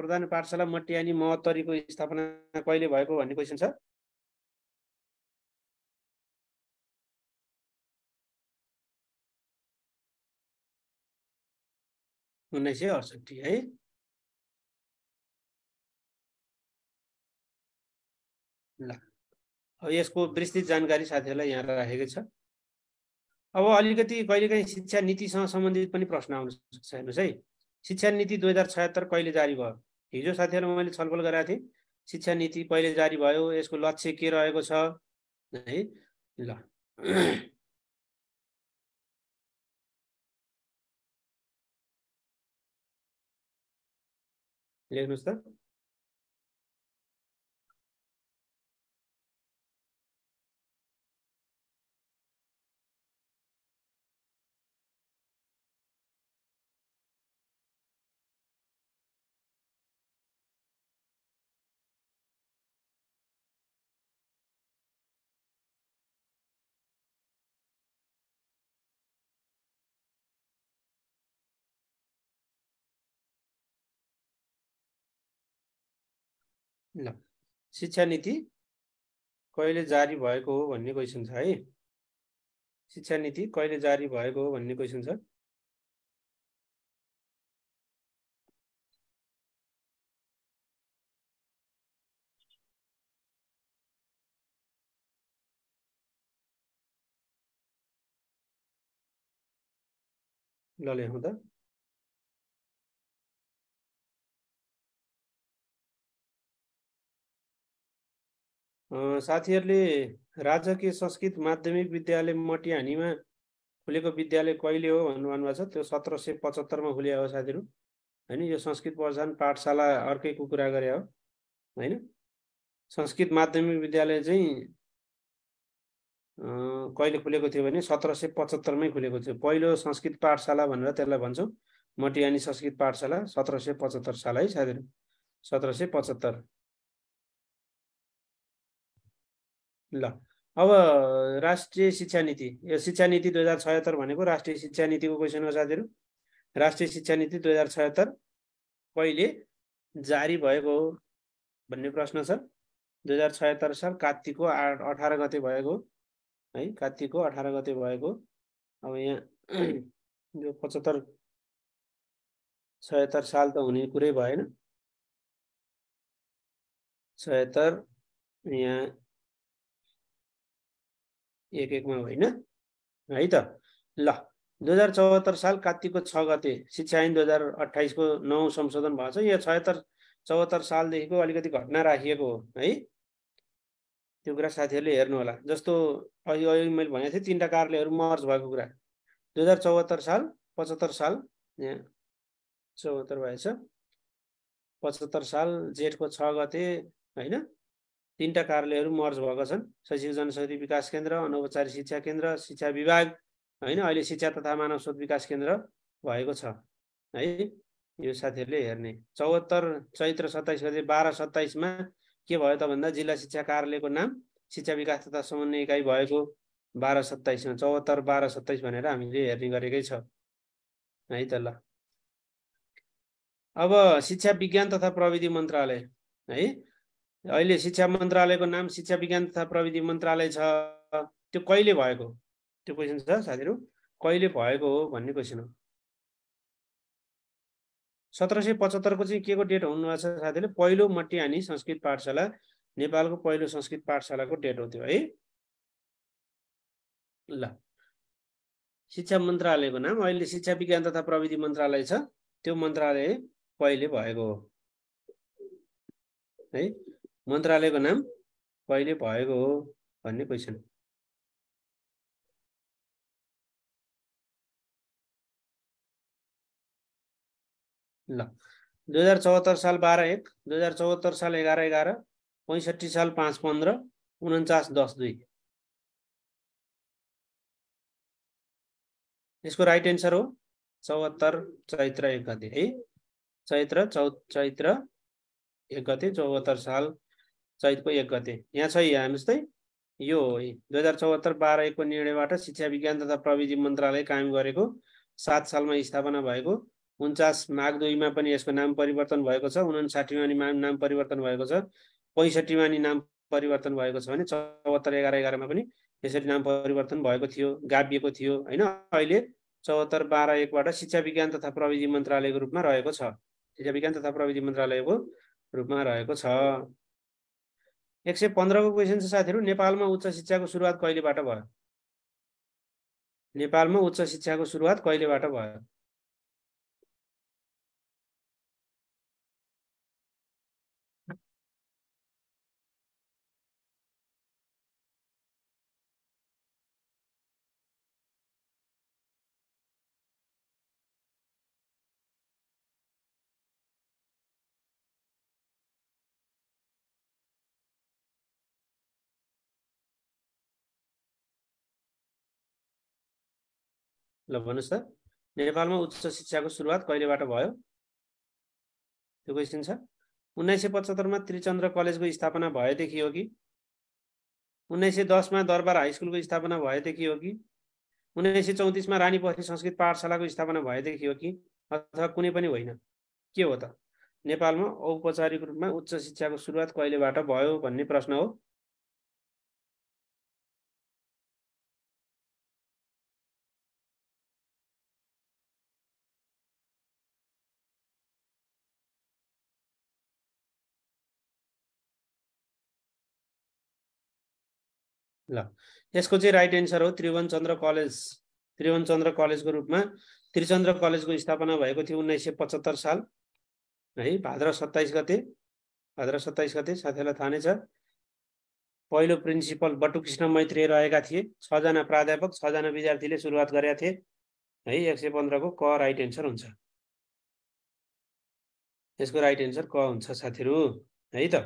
प्रधान पाठशाला मटियानी महत्तरीको स्थापना कहिले भएको भन्ने क्वेसन छ उन्नाइस सय अठसट्ठी है ल यसको विस्तृत जानकारी साथीहरूलाई यहाँ राखेको छ अब अलिकति कहिलेकाहीँ शिक्षा नीतिसँग सम्बन्धित पनि प्रश्न आउन सक्छ हेर्नुहोस् है शिक्षा नीति दुई हजार छयत्तर कहिले जारी भयो हिजो साथीहरूलाई मैले छलफल गराएको थिएँ शिक्षा नीति कहिले जारी भयो यसको लक्ष्य के रहेको छ है ल लेख्नुहोस् त ल शिक्षा नीति कहिले जारी भएको हो भन्ने क्वेसन छ है शिक्षा नीति कहिले जारी भएको हो भन्ने क्वेसन छ ल ल्याउँदा साथीहरूले राजकीय संस्कृत माध्यमिक विद्यालय मटिहानीमा खुलेको विद्यालय कहिले हो भन्नु भन्नुभएको छ त्यो सत्र सय पचहत्तरमा खुले हो साथीहरू होइन यो संस्कृत प्रधान पाठशाला अर्कैको कुरा गरे हो होइन संस्कृत माध्यमिक विद्यालय चाहिँ कहिले खुलेको थियो भने सत्र सय पचहत्तरमै खुलेको थियो पहिलो संस्कृत पाठशाला भनेर त्यसलाई भन्छौँ मटियानी संस्कृत पाठशाला सत्र सय पचहत्तर साल है साथीहरू सत्र सय पचहत्तर ल अब राष्ट्रिय शिक्षा नीति यो शिक्षा नीति दुई हजार छयत्तर भनेको राष्ट्रिय शिक्षा नीतिको क्वेसन हो साथीहरू राष्ट्रिय शिक्षा नीति दुई हजार छयत्तर कहिले जारी भएको हो भन्ने प्रश्न छ दुई हजार छयत्तर साल कार्तिकको आठ अठार गते भएको है कार्तिकको अठार गते भएको अब यहाँ यो पचहत्तर छयत्तर साल त हुने कुरै भएन छयत्तर यहाँ एक एकमा होइन है त ल दुई हजार चौहत्तर साल कात्तिकको छ गते शिक्षा ऐन दुई हजार अठाइसको नौ संशोधन भएको छ यो छयत्तर चौहत्तर सालदेखिको अलिकति घटना राखिएको हो है त्यो कुरा साथीहरूले हेर्नु होला जस्तो अघि अघि मैले भनेको थिएँ तिनवटा कार्यालयहरू मर्ज भएको कुरा दुई हजार चौहत्तर साल पचहत्तर साल यहाँ चौहत्तर भएछ पचहत्तर साल जेठको छ गते होइन तिनवटा कार्यालयहरू मर्ज भएको छन् शैक्षिक जनशक्ति विकास केन्द्र अनौपचारिक शिक्षा केन्द्र शिक्षा विभाग होइन अहिले शिक्षा तथा मानव स्रोत विकास केन्द्र भएको छ है यो साथीहरूले हेर्ने चौहत्तर चैत्र सत्ताइस गते बाह्र सत्ताइसमा के भयो त भन्दा जिल्ला शिक्षा कार्यालयको नाम शिक्षा विकास तथा समन्वय इकाइ भएको बाह्र सत्ताइसमा चौहत्तर बाह्र सत्ताइस भनेर हामीले हेर्ने गरेकै छ है त ल अब शिक्षा विज्ञान तथा प्रविधि मन्त्रालय है अहिले शिक्षा मन्त्रालयको नाम शिक्षा विज्ञान तथा प्रविधि मन्त्रालय छ त्यो कहिले भएको त्यो क्वेसन छ साथीहरू कहिले भएको हो भन्ने क्वेसन हो सत्र सय पचहत्तरको चाहिँ के को डेट हुनुभएको छ साथीहरूले पहिलो मटियानी संस्कृत पाठशाला नेपालको पहिलो संस्कृत पाठशालाको डेट हो त्यो है ल शिक्षा मन्त्रालयको नाम अहिले शिक्षा विज्ञान तथा प्रविधि मन्त्रालय छ त्यो मन्त्रालय पहिले भएको हो है मन्त्रालयको नाम कहिले भएको हो भन्ने क्वेसन ल दुई हजार चौहत्तर साल बाह्र एक दुई हजार चौहत्तर साल एघार एघार पैँसठी साल पाँच पन्ध्र उन्चास दस दुई यसको राइट एन्सर हो चौहत्तर चैत्र एक गते है चैत्र चौ चैत्र एक गते चौहत्तर साल चैतको एक गते यहाँ छ यहाँ हेर्नुहोस् त यो दुई हजार चौहत्तर बाह्र एकको निर्णयबाट शिक्षा विज्ञान तथा प्रविधि मन्त्रालय कायम गरेको सात सालमा स्थापना भएको उन्चास माघ दुईमा पनि यसको नाम परिवर्तन भएको छ उनासाठीमा नि नाम परिवर्तन भएको छ पैँसठीमा नि नाम परिवर्तन भएको छ भने चौहत्तर एघार एघारमा पनि यसरी नाम परिवर्तन भएको थियो गाभिएको थियो होइन अहिले चौहत्तर बाह्र एकबाट शिक्षा विज्ञान तथा प्रविधि मन्त्रालयको रूपमा रहेको छ शिक्षा विज्ञान तथा प्रविधि मन्त्रालयको रूपमा रहेको छ एक सय पन्ध्रको क्वेसन छ साथीहरू नेपालमा उच्च शिक्षाको सुरुवात कहिलेबाट भयो नेपालमा उच्च शिक्षाको सुरुवात कहिलेबाट भयो ल भन्नुहोस् त नेपालमा उच्च शिक्षाको सुरुवात कहिलेबाट भयो त्यो क्वेसन छ उन्नाइस सय पचहत्तरमा त्रिचन्द्र कलेजको स्थापना भएदेखि हो कि उन्नाइस सय दसमा दरबार हाई स्कुलको स्थापना भएदेखि हो कि उन्नाइस सय चौतिसमा रानी पोखरी संस्कृत पाठशालाको स्थापना भएदेखि हो कि अथवा कुनै पनि होइन के हो त नेपालमा औपचारिक रूपमा उच्च शिक्षाको सुरुवात कहिलेबाट भयो भन्ने प्रश्न हो ल यसको चाहिँ राइट एन्सर हो त्रिभुवन चन्द्र कलेज त्रिभुवन चन्द्र कलेजको रूपमा त्रिचन्द्र कलेजको स्थापना भएको थियो उन्नाइस सय पचहत्तर साल है भाद्र सत्ताइस गते भाद्र सत्ताइस गते साथीहरूलाई थाहा नै छ पहिलो प्रिन्सिपल बटुकृष्ण मैत्री रहेका थिए छजना प्राध्यापक छजना विद्यार्थीले सुरुवात गरेका थिए है एक सय पन्ध्रको क राइट एन्सर हुन्छ यसको राइट एन्सर क हुन्छ साथीहरू है त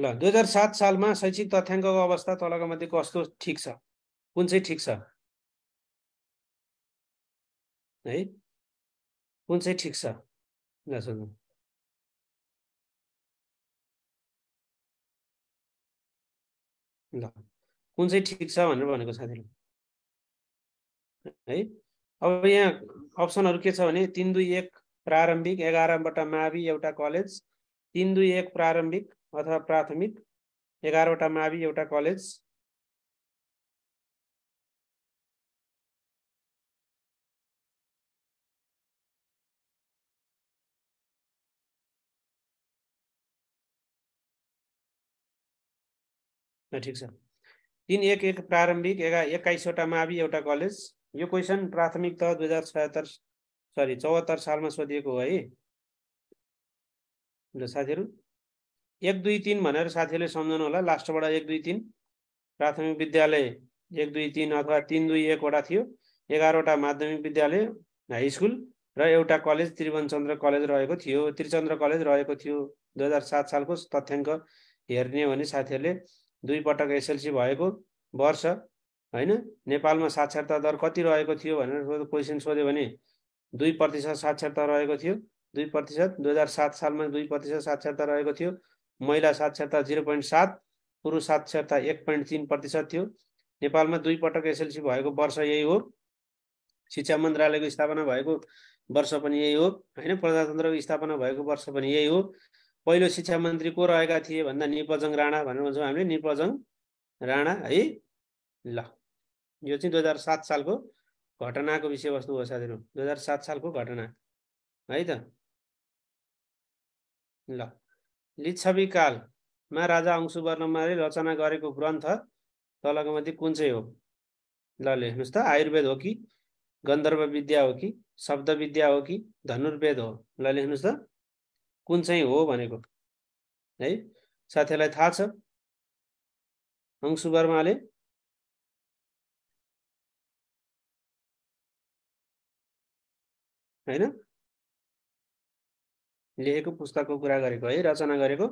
ल दुई हजार सात सालमा शैक्षिक तथ्याङ्कको अवस्था तलको मध्ये कस्तो ठिक छ कुन चाहिँ ठिक छ है कुन चाहिँ ठिक छ सोध्नु ल कुन चाहिँ ठिक छ भनेर भनेको साथीले है अब यहाँ अप्सनहरू के छ भने तिन दुई एक प्रारम्भिक एघारबाट मावि एउटा कलेज तिन दुई एक प्रारम्भिक अथवा प्राथमिक एघारवटा मावि एउटा कलेज ठिक छ तिन एक एक प्रारम्भिक एघार एक्काइसवटा मावि एउटा कलेज यो क्वेसन प्राथमिक त दुई हजार छयत्तर सरी चौहत्तर सालमा सोधिएको हो है ल साथीहरू एक दुई तिन भनेर साथीहरूले सम्झाउनु होला लास्टबाट एक दुई तिन प्राथमिक विद्यालय एक दुई तिन अथवा तिन दुई एकवटा थियो एघारवटा माध्यमिक विद्यालय हाई स्कुल र एउटा कलेज चन्द्र कलेज रहेको थियो त्रिचन्द्र कलेज रहेको थियो दुई हजार सात सालको तथ्याङ्क हेर्ने हो भने साथीहरूले दुई पटक एसएलसी भएको वर्ष होइन नेपालमा साक्षरता दर कति रहेको थियो भनेर क्वेसन सोध्यो भने दुई प्रतिशत साक्षरता रहेको थियो दुई प्रतिशत दुई हजार सात सालमा दुई प्रतिशत साक्षरता रहेको थियो महिला साक्षरता जिरो पोइन्ट सात पुरुष साक्षरता एक पोइन्ट तिन प्रतिशत थियो नेपालमा दुई पटक एसएलसी भएको वर्ष यही हो शिक्षा मन्त्रालयको स्थापना भएको वर्ष पनि यही हो होइन प्रजातन्त्रको स्थापना भएको वर्ष पनि यही हो पहिलो शिक्षा मन्त्री को रहेका थिए भन्दा निपजङ राणा भनेर भन्छौँ हामीले निपजङ राणा है ल यो चाहिँ दुई हजार सात सालको घटनाको विषयवस्तु हो साथीहरू दुई हजार सात सालको घटना है त ल लिच्छवी कालमा राजा अंशुवर्णमाले रचना गरेको ग्रन्थ तलको मध्ये कुन चाहिँ हो ल लेख्नुहोस् त आयुर्वेद हो कि गन्धर्व विद्या हो कि शब्द विद्या हो कि धनुर्वेद हो ल लेख्नुहोस् त कुन चाहिँ हो भनेको है साथीहरूलाई थाहा छ अंशुवर्माले वर्माले होइन लेखेको पुस्तकको कुरा गरेको है रचना गरेको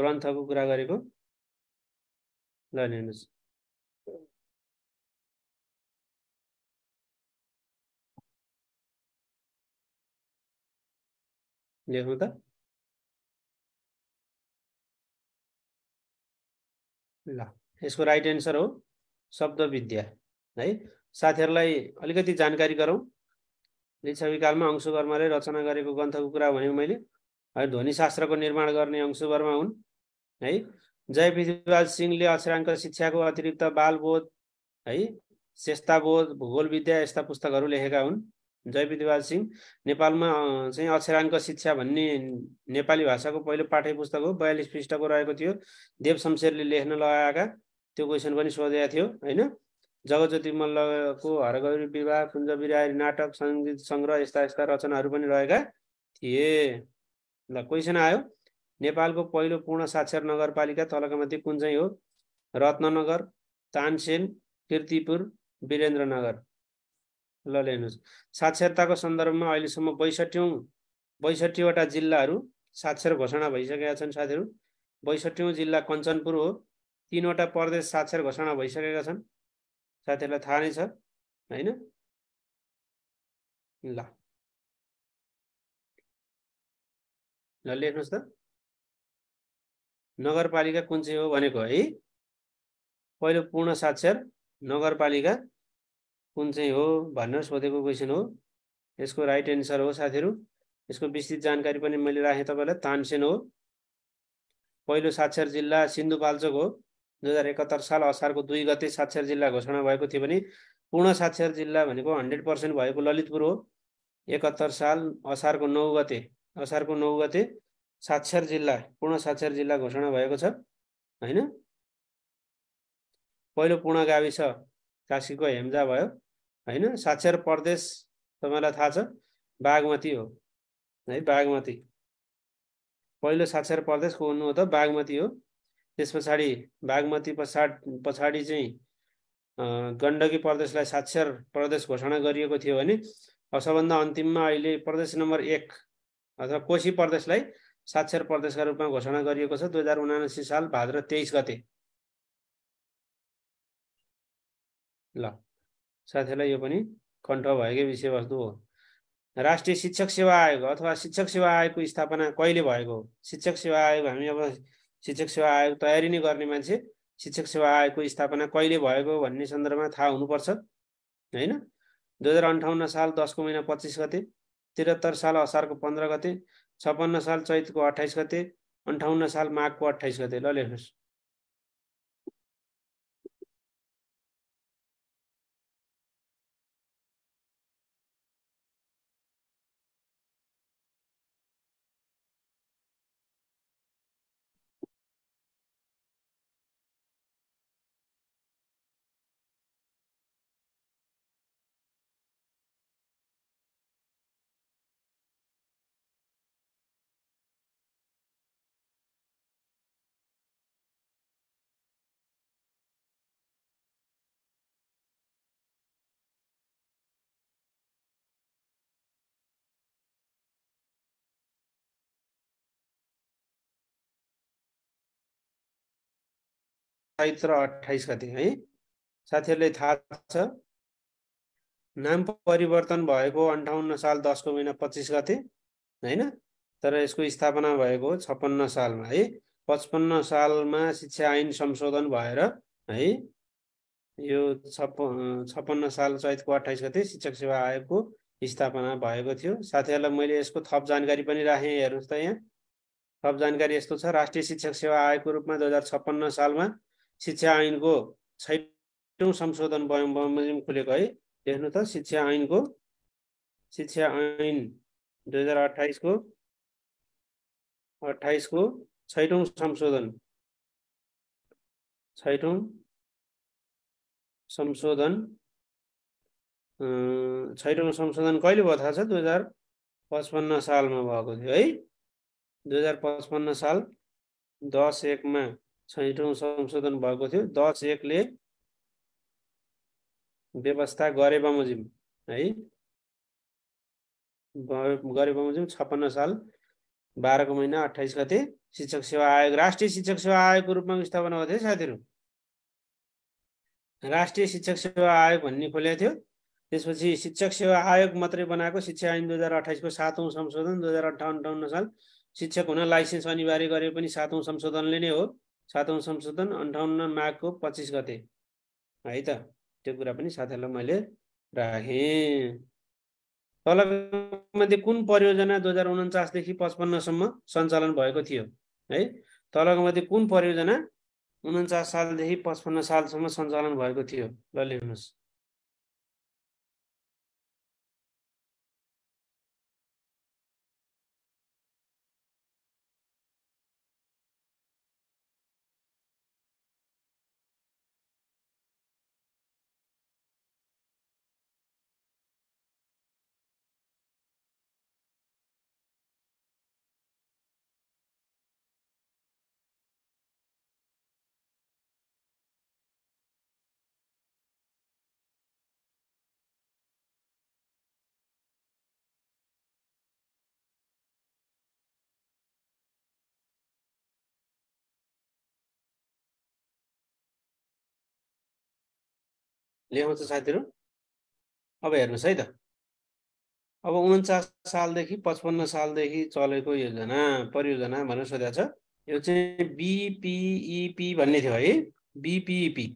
ग्रन्थको कुरा गरेको ल हेर्नुहोस् लेख्नु त ल यसको राइट एन्सर हो शब्द विद्या है साथीहरूलाई अलिकति जानकारी गरौँ लिच्छविकालमा अंशुवर्माले रचना गरेको ग्रन्थको कुरा भने मैले है ध्वनिशास्त्रको निर्माण गर्ने अंशुवर्मा हुन् है जय पृथ्वीराज सिंहले अक्षराङ्क शिक्षाको अतिरिक्त बालबोध है श्रेष्ठाबोध भूगोल विद्या यस्ता पुस्तकहरू लेखेका हुन् जय पृथ्वीराज सिंह नेपालमा चाहिँ अक्षराङ्क शिक्षा भन्ने नेपाली भाषाको पहिलो पाठ्य पुस्तक हो बयालिस पृष्ठको रहेको थियो देव शमशेरले लेख्न लगाएका त्यो क्वेसन पनि सोधेका थियो होइन जगज्योति मल्लको हरगौरी विवाह कुञ्ज बिरारी नाटक सङ्गीत सङ्ग्रह यस्ता यस्ता रचनाहरू पनि रहेका थिए ल क्वेसन आयो नेपालको पहिलो पूर्ण साक्षर नगरपालिका तलका माथि कुन चाहिँ हो रत्ननगर तानसेन किर्तिपुर वीरेन्द्रनगर ल हेर्नुहोस् साक्षरताको सन्दर्भमा अहिलेसम्म बैसठौँ बैसठीवटा जिल्लाहरू साक्षर घोषणा भइसकेका छन् साथीहरू बैसठौँ जिल्ला कञ्चनपुर हो तिनवटा प्रदेश साक्षर घोषणा भइसकेका छन् साथीहरूलाई थाहा नै छ होइन ल ल लेख्नुहोस् त नगरपालिका कुन चाहिँ हो भनेको है पहिलो पूर्ण साक्षर नगरपालिका कुन चाहिँ हो भनेर सोधेको क्वेसन हो यसको राइट एन्सर हो साथीहरू यसको विस्तृत जानकारी पनि मैले राखेँ तपाईँलाई तानसेन हो पहिलो साक्षर जिल्ला सिन्धुपाल्चोक हो दुई हजार एकात्तर साल असारको दुई गते साक्षर जिल्ला घोषणा भएको थियो भने पूर्ण साक्षर जिल्ला भनेको हन्ड्रेड पर्सेन्ट भएको ललितपुर हो एकात्तर साल असारको नौ गते असारको नौ गते साक्षर जिल्ला पूर्ण साक्षर जिल्ला घोषणा भएको छ होइन पहिलो पूर्ण गाविस कासीको हेम्जा भयो होइन साक्षर प्रदेश तपाईँलाई थाहा छ बागमती हो है बागमती पहिलो साक्षर प्रदेश को हुनु हो त बागमती हो त्यस पछाडि बागमती पछाड पछाडि चाहिँ गण्डकी प्रदेशलाई साक्षर प्रदेश घोषणा गरिएको थियो भने अब सबभन्दा अन्तिममा अहिले प्रदेश नम्बर एक अथवा कोशी प्रदेशलाई साक्षर प्रदेशका रूपमा घोषणा गरिएको छ दुई हजार उनासी साल भाद्र तेइस गते ल साथीलाई यो पनि कण्ठ भएकै विषयवस्तु हो राष्ट्रिय शिक्षक सेवा आयोग अथवा शिक्षक सेवा आयोगको स्थापना कहिले भएको हो शिक्षक सेवा आयोग हामी अब शिक्षक सेवा आयोग तयारी नै गर्ने मान्छे शिक्षक सेवा आयोगको स्थापना कहिले भएको भन्ने सन्दर्भमा थाहा हुनुपर्छ होइन दुई हजार अन्ठाउन्न साल दसको महिना पच्चिस गते त्रिहत्तर साल असारको पन्ध्र गते छप्पन्न साल चैतको अठाइस गते अन्ठाउन्न साल माघको अठाइस गते ल लेख्नुहोस् र अठाइस गते है साथीहरूले थाहा छ नाम परिवर्तन भएको अन्ठाउन्न साल दसको महिना पच्चिस गते होइन तर यसको स्थापना भएको छप्पन्न सालमा है पचपन्न सालमा शिक्षा ऐन संशोधन भएर है यो छप छप्पन्न साल चैतको अठाइस गते शिक्षक सेवा आयोगको स्थापना भएको थियो साथीहरूलाई मैले यसको थप जानकारी पनि राखेँ हेर्नुहोस् त यहाँ थप जानकारी यस्तो छ राष्ट्रिय शिक्षक सेवा आयोगको रूपमा दुई हजार छप्पन्न सालमा शिक्षा ऐनको छैटौँ संशोधन बमोजिम खुलेको है लेख्नु त शिक्षा ऐनको शिक्षा ऐन दुई हजार अठाइसको अठाइसको छैटौँ संशोधन छैटौँ संशोधन छैटौँ संशोधन कहिले भयो थाहा छ दुई हजार पचपन्न सालमा भएको थियो है दुई हजार पचपन्न साल दस एकमा छैठौँ संशोधन भएको थियो दस एकले व्यवस्था गरे बमोजिम है गरे बमोजिम छप्पन्न साल बाह्रको महिना अठाइस गते शिक्षक सेवा आयोग राष्ट्रिय शिक्षक सेवा आयोगको रूपमा स्थापना भएको थियो साथीहरू राष्ट्रिय शिक्षक सेवा आयोग भन्ने खोलेको थियो त्यसपछि शिक्षक सेवा आयोग मात्रै बनाएको शिक्षा ऐन दुई हजार अठाइसको सातौँ संशोधन दुई हजार अन्ठाउन्न साल शिक्षक हुन लाइसेन्स अनिवार्य गरे पनि सातौँ संशोधनले नै हो सातौँ संशोधन अन्ठाउन्न माघको पच्चिस गते है त त्यो कुरा पनि साथीहरूलाई मैले राखेँ तलमध्ये कुन परियोजना दुई हजार उन्चासदेखि पचपन्नसम्म सञ्चालन भएको थियो है तलको मध्ये कुन परियोजना उन्चास सालदेखि पचपन्न सालसम्म सञ्चालन भएको थियो ल लेख्नुहोस् लेखाउँछ साथीहरू अब हेर्नुहोस् है त अब उन्चास सालदेखि पचपन्न सालदेखि चलेको योजना परियोजना भनेर सोधेको छ यो चाहिँ बिपिइपी e भन्ने थियो है बिपिइपी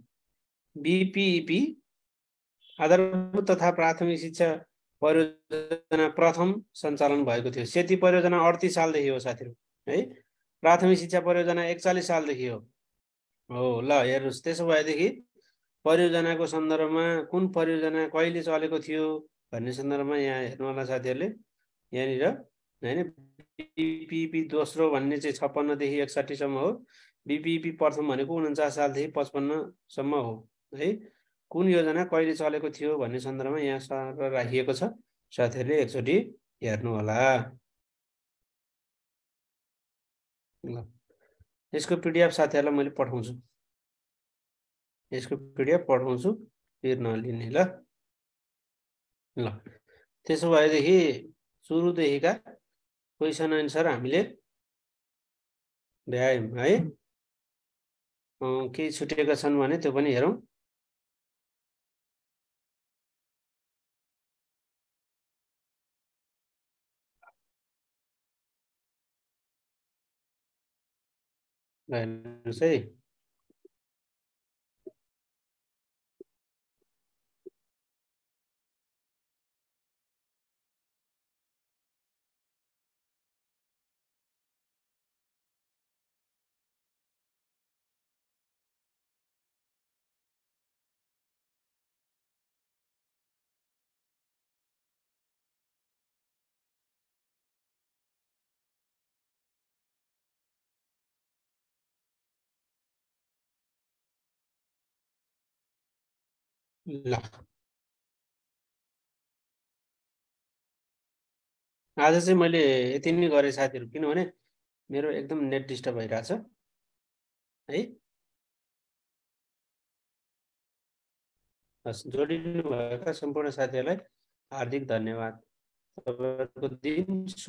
बिपिइपी e e आधारभूत तथा प्राथमिक शिक्षा परियोजना प्रथम सञ्चालन भएको थियो सेती परियोजना अडतिस सालदेखि हो साथीहरू है प्राथमिक शिक्षा परियोजना एकचालिस सालदेखि हो हो ल हेर्नुहोस् त्यसो भएदेखि परियोजनाको सन्दर्भमा कुन परियोजना कहिले चलेको थियो भन्ने सन्दर्भमा यहाँ हेर्नु होला साथीहरूले यहाँनिर होइन बिपिपी दोस्रो भन्ने चाहिँ छप्पन्नदेखि एकसाठीसम्म हो बिपिपी प्रथम भनेको उन्चास सालदेखि पचपन्नसम्म हो है कुन योजना कहिले चलेको थियो भन्ने सन्दर्भमा यहाँ राखिएको छ साथीहरूले एकचोटि हेर्नुहोला ल यसको पिडिएफ साथीहरूलाई मैले पठाउँछु यसको पिडिएफ पठाउँछु फेरि नलिने ल ल त्यसो भएदेखि सुरुदेखिका क्वेसन एन्सर हामीले भ्यायौँ है केही छुटेका छन् भने त्यो पनि हेरौँ हेर्नुहोस् है ल आज चाहिँ मैले यति नै गरेँ साथीहरू किनभने मेरो एकदम नेट डिस्टर्ब भइरहेछ है हस् भएका सम्पूर्ण साथीहरूलाई हार्दिक धन्यवाद तपाईँहरूको दिन शुभ